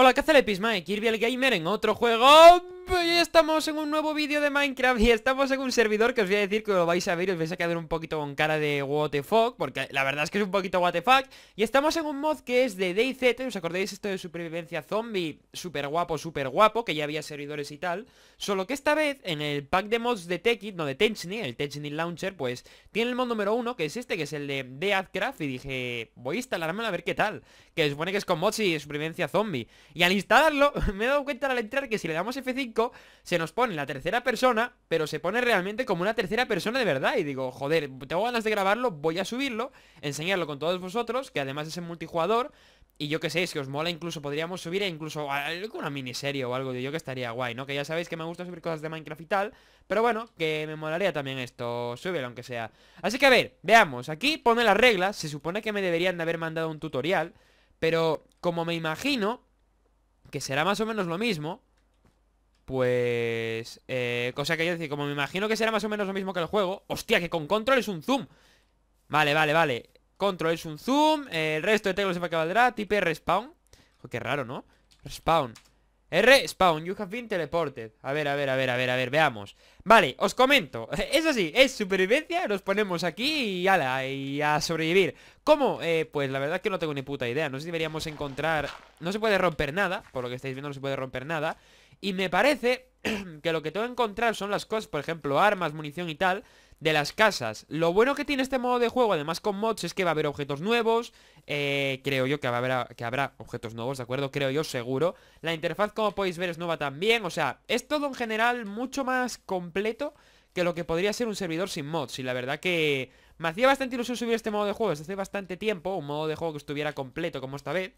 Hola, ¿qué hace el Kirby el Gamer en otro juego... Ya estamos en un nuevo vídeo de Minecraft y estamos en un servidor que os voy a decir que lo vais a ver y os vais a quedar un poquito con cara de what porque la verdad es que es un poquito what the y estamos en un mod que es de DayZ, ¿os acordáis esto de supervivencia zombie? Súper guapo, súper guapo, que ya había servidores y tal, solo que esta vez en el pack de mods de Tekkit no de Techni, el Techni Launcher, pues tiene el mod número uno, que es este, que es el de Deathcraft, y dije, voy a instalarme a ver qué tal, que supone que es con mods y supervivencia zombie, y al instalarlo me he dado cuenta al entrar que si le damos F5 se nos pone la tercera persona, pero se pone realmente como una tercera persona de verdad. Y digo, joder, tengo ganas de grabarlo, voy a subirlo, enseñarlo con todos vosotros, que además es en multijugador. Y yo que sé, si os mola incluso podríamos subir e incluso alguna miniserie o algo de yo que estaría guay, ¿no? Que ya sabéis que me gusta subir cosas de Minecraft y tal, pero bueno, que me molaría también esto, lo aunque sea. Así que a ver, veamos, aquí pone las reglas, se supone que me deberían de haber mandado un tutorial, pero como me imagino que será más o menos lo mismo, pues... Eh, cosa que yo decir, como me imagino que será más o menos lo mismo que el juego Hostia, que con control es un zoom Vale, vale, vale Control es un zoom El resto de teclas se me acabará Tipo R spawn Qué raro, ¿no? Respawn R spawn You have been teleported A ver, a ver, a ver, a ver, a ver Veamos Vale, os comento Eso sí, es supervivencia Nos ponemos aquí y ala Y a sobrevivir ¿Cómo? Eh, pues la verdad que no tengo ni puta idea No sé si deberíamos encontrar No se puede romper nada Por lo que estáis viendo no se puede romper nada y me parece que lo que tengo que encontrar son las cosas, por ejemplo, armas, munición y tal, de las casas. Lo bueno que tiene este modo de juego, además con mods, es que va a haber objetos nuevos. Eh, creo yo que habrá, que habrá objetos nuevos, ¿de acuerdo? Creo yo, seguro. La interfaz, como podéis ver, es nueva también. O sea, es todo en general mucho más completo que lo que podría ser un servidor sin mods. Y la verdad que me hacía bastante ilusión subir este modo de juego desde hace bastante tiempo. Un modo de juego que estuviera completo como esta vez.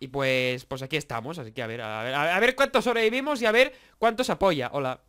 Y pues, pues aquí estamos, así que a ver, a ver, a ver cuántos sobrevivimos y a ver cuántos apoya. Hola.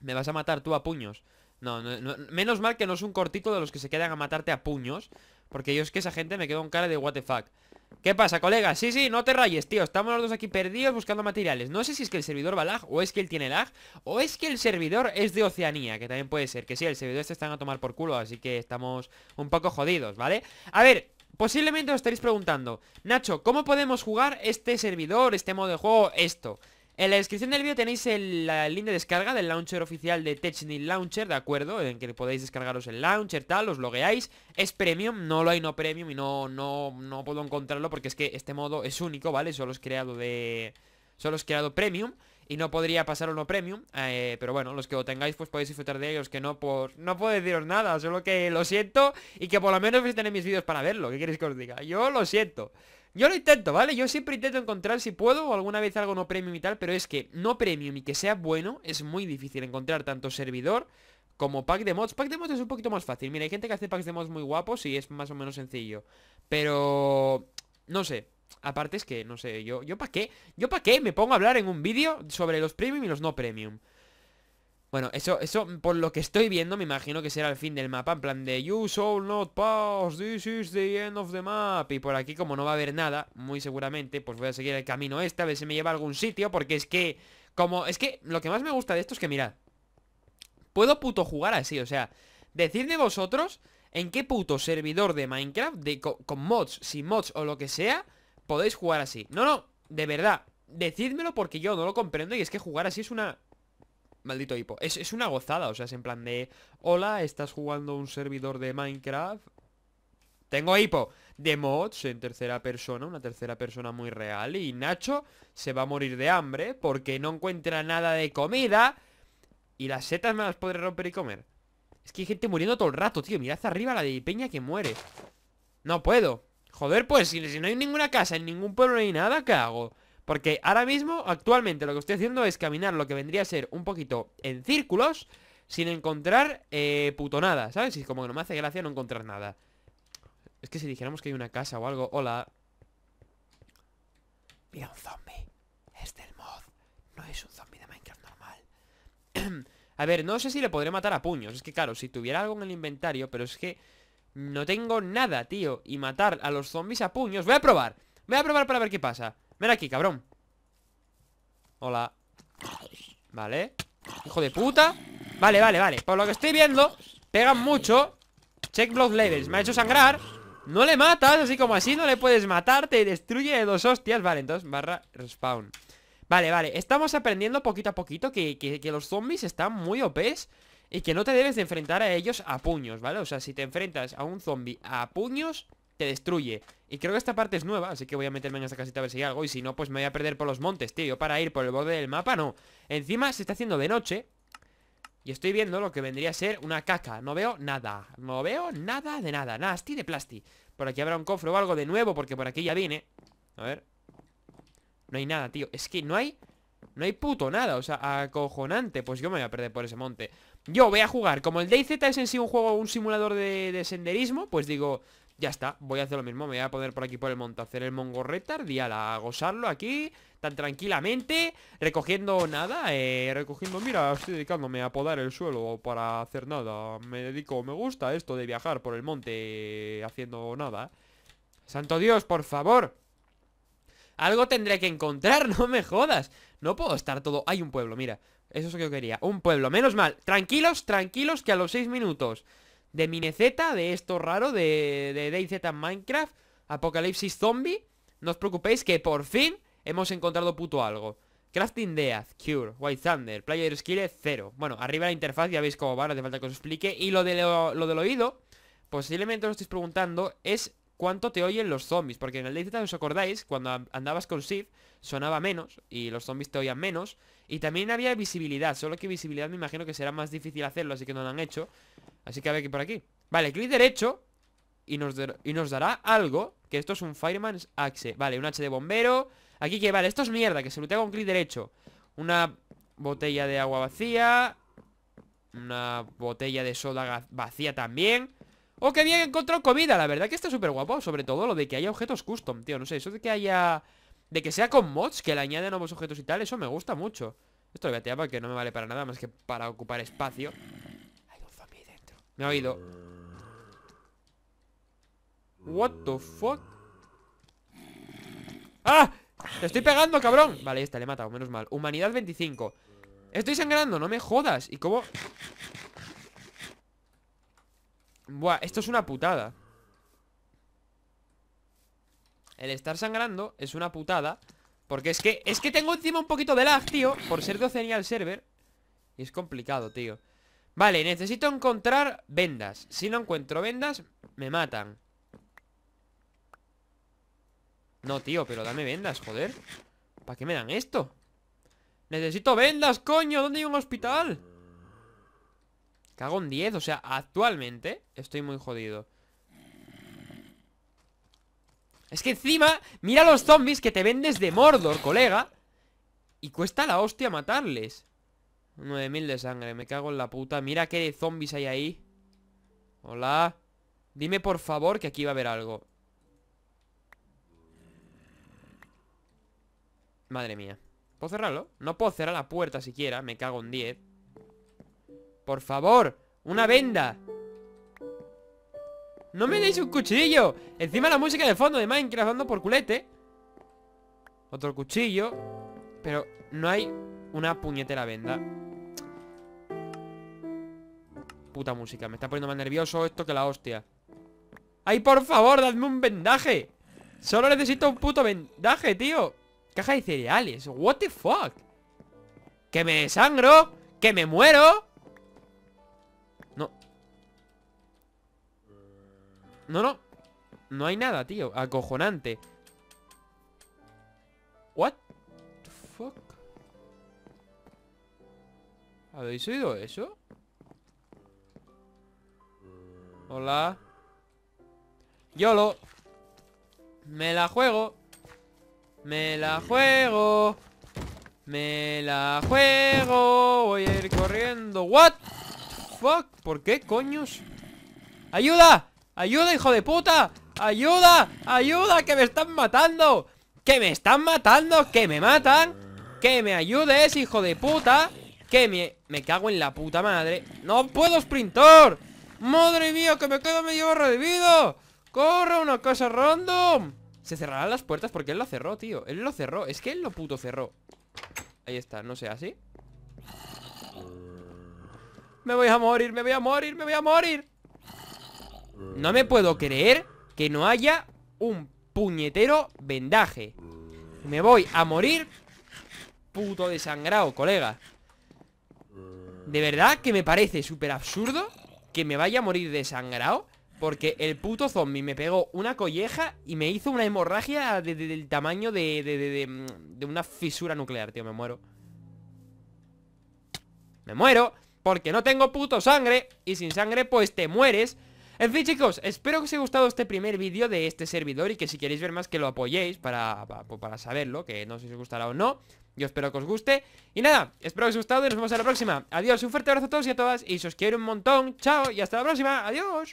Me vas a matar tú a puños. No, menos mal que no es un cortito de los que se quedan a matarte a puños. Porque yo es que esa gente me quedo en cara de what the fuck. ¿Qué pasa, colega? Sí, sí, no te rayes, tío Estamos los dos aquí perdidos buscando materiales No sé si es que el servidor va lag, o es que él tiene lag O es que el servidor es de Oceanía Que también puede ser, que sí, el servidor este están a tomar por culo Así que estamos un poco jodidos, ¿vale? A ver, Posiblemente os estaréis preguntando, Nacho, ¿cómo podemos jugar este servidor, este modo de juego, esto? En la descripción del vídeo tenéis el, link de descarga del launcher oficial de TechNil Launcher, ¿de acuerdo? En que podéis descargaros el launcher, tal, os logueáis. Es premium, no lo hay no premium y no, no, no puedo encontrarlo porque es que este modo es único, ¿vale? Solo es creado de... Solo es creado premium y no podría pasar uno premium. Eh, pero bueno, los que lo tengáis, pues podéis disfrutar de ellos. Que no pues No puedo deciros nada. Solo que lo siento. Y que por lo menos vais a tener mis vídeos para verlo. ¿Qué queréis que os diga? Yo lo siento. Yo lo intento, ¿vale? Yo siempre intento encontrar si puedo o alguna vez algo no premium y tal, pero es que no premium y que sea bueno es muy difícil encontrar tanto servidor como pack de mods. Pack de mods es un poquito más fácil. Mira, hay gente que hace packs de mods muy guapos y es más o menos sencillo. Pero... No sé, Aparte es que, no sé, yo, yo para qué, yo para qué me pongo a hablar en un vídeo sobre los premium y los no premium. Bueno, eso, eso, por lo que estoy viendo, me imagino que será el fin del mapa, en plan de You shall not pass, this is the end of the map. Y por aquí, como no va a haber nada, muy seguramente, pues voy a seguir el camino este, a ver si me lleva a algún sitio, porque es que, como, es que lo que más me gusta de esto es que, mirad, puedo puto jugar así, o sea, de vosotros en qué puto servidor de Minecraft, de, con, con mods, sin mods o lo que sea podéis jugar así. No, no, de verdad, decídmelo porque yo no lo comprendo y es que jugar así es una... Maldito hipo. Es, una gozada, o sea, es en plan de... Hola, estás jugando un servidor de Minecraft. Tengo hipo de mods en tercera persona, una tercera persona muy real. Y Nacho se va a morir de hambre porque no encuentra nada de comida. Y las setas me las podré romper y comer. Es que hay gente muriendo todo el rato, tío. Mirad arriba la de Peña que muere. No puedo. Joder, pues si, no hay ninguna casa, en ningún pueblo ni nada, ¿qué hago? Porque ahora mismo, actualmente, lo que estoy haciendo es caminar lo que vendría a ser un poquito en círculos sin encontrar eh, Putonada, puto nada, ¿sabes? como que no me hace gracia no encontrar nada. Es que si dijéramos que hay una casa o algo... Hola. Mira un zombie. Es del mod. No es un zombie de Minecraft normal. a ver, no sé si le podré matar a puños. Es que claro, si tuviera algo en el inventario, pero es que... No tengo nada, tío Y matar a los zombies a puños Voy a probar Voy a probar para ver qué pasa Ven aquí, cabrón Hola Vale Hijo de puta Vale, vale, vale Por lo que estoy viendo Pegan mucho Check blood levels Me ha hecho sangrar No le matas Así como así No le puedes matar Te destruye de dos hostias Vale, entonces Barra respawn Vale, vale Estamos aprendiendo poquito a poquito Que, que, que los zombies están muy OPs y que no te debes de enfrentar a ellos a puños, ¿vale? O sea, si te enfrentas a un zombie a puños, te destruye Y creo que esta parte es nueva, así que voy a meterme en esta casita a ver si hay algo Y si no, pues me voy a perder por los montes, tío para ir por el borde del mapa, no Encima se está haciendo de noche Y estoy viendo lo que vendría a ser una caca No veo nada, no veo nada de nada Nasty de plasti Por aquí habrá un cofre o algo de nuevo, porque por aquí ya viene A ver No hay nada, tío, es que no hay... No hay puto nada, o sea, acojonante Pues yo me voy a perder por ese monte yo voy a jugar, como el DayZ es en sí un juego, un simulador de, senderismo Pues digo, ya está, voy a hacer lo mismo Me voy a poner por aquí por el monte, hacer el Mongo Retard a gozarlo aquí, tan tranquilamente Recogiendo nada, eh, recogiendo, mira, estoy dedicándome a podar el suelo Para hacer nada, me dedico, me gusta esto de viajar por el monte Haciendo nada Santo Dios, por favor algo tendré que encontrar, no me jodas No puedo estar todo... Hay un pueblo, mira Eso es lo que yo quería, un pueblo, menos mal Tranquilos, tranquilos, que a los 6 minutos De Z, de esto raro De, de DayZ Minecraft Apocalipsis Zombie No os preocupéis que por fin hemos encontrado puto algo Crafting Death, Cure, White Thunder, Player Skill 0 Bueno, arriba la interfaz, ya veis cómo va, no hace falta que os explique Y lo, de lo, lo del oído, posiblemente os estéis preguntando, es cuánto te oyen los zombies. Porque en el DayZ, os acordáis, cuando andabas con Sif, sonaba menos y los zombies te oían menos. Y también había visibilidad, solo que visibilidad me imagino que será más difícil hacerlo, así que no lo han hecho. Así que a ver qué por aquí. Vale, clic derecho y nos, y nos dará algo, que esto es un Fireman's Axe. Vale, un H de bombero. Aquí que vale, esto es mierda, que se lo con clic derecho. Una botella de agua vacía. Una botella de soda vacía también. Oh, qué bien, Encontró comida, la verdad que está súper guapo Sobre todo lo de que haya objetos custom, tío No sé, eso de que haya... De que sea con mods, que le añaden nuevos objetos y tal Eso me gusta mucho Esto lo voy a tirar porque no me vale para nada más que para ocupar espacio Hay un zombie dentro Me ha oído What the fuck ¡Ah! ¡Te estoy pegando, cabrón! Vale, está. le he matado, menos mal Humanidad 25 Estoy sangrando, no me jodas ¿Y cómo...? Buah, esto es una putada El estar sangrando es una putada Porque es que, es que tengo encima un poquito de lag, tío Por ser de al el server Y es complicado, tío Vale, necesito encontrar vendas Si no encuentro vendas, me matan No, tío, pero dame vendas, joder ¿Para qué me dan esto? Necesito vendas, coño ¿Dónde hay un hospital? Cago en 10, o sea, actualmente estoy muy jodido Es que encima, mira los zombies que te vendes de Mordor, colega Y cuesta la hostia matarles 9000 de sangre, me cago en la puta Mira qué de zombies hay ahí Hola Dime por favor que aquí va a haber algo Madre mía ¿Puedo cerrarlo? No puedo cerrar la puerta siquiera Me cago en 10 por favor, una venda ¡No me deis un cuchillo! Encima la música de fondo de Minecraft dando por culete Otro cuchillo Pero no hay una puñetera venda Puta música, me está poniendo más nervioso esto que la hostia ¡Ay, por favor, dadme un vendaje! Solo necesito un puto vendaje, tío Caja de cereales, what the fuck ¿Que me desangro? ¿Que me muero? No, no. No hay nada, tío. Acojonante. What the fuck? ¿Habéis oído eso? Hola. YOLO. Me la juego. Me la juego. Me la juego. Voy a ir corriendo. What fuck? ¿Por qué, coños? ¡Ayuda! ¡Ayuda, hijo de puta! ¡Ayuda! ¡Ayuda! ¡Que me están matando! ¡Que me están matando! ¡Que me matan! ¡Que me ayudes, hijo de puta! ¡Que me... Me cago en la puta madre! ¡No puedo Sprintor! ¡Madre mía! ¡Que me quedo medio barra de vida! ¡Corre una cosa random! Se cerrarán las puertas porque él lo cerró, tío Él lo cerró, es que él lo puto cerró Ahí está, no sé, ¿así? Me voy a morir, me voy a morir, me voy a morir no me puedo creer que no haya un puñetero vendaje Me voy a morir Puto desangrado, colega De verdad que me parece súper absurdo Que me vaya a morir desangrado Porque el puto zombie me pegó una colleja Y me hizo una hemorragia del tamaño de, mm, de una fisura nuclear, tío Me muero Me muero Porque no tengo puto sangre Y sin sangre pues te mueres en fin chicos, espero que os haya gustado este primer vídeo de este servidor y que si queréis ver más que lo apoyéis para, para, saberlo, que no sé si os gustará o no. Yo espero que os guste. Y nada, espero que os haya gustado y nos vemos en la próxima. Adiós, un fuerte abrazo a todos y a todas y si os quiero un montón. Chao y hasta la próxima. Adiós.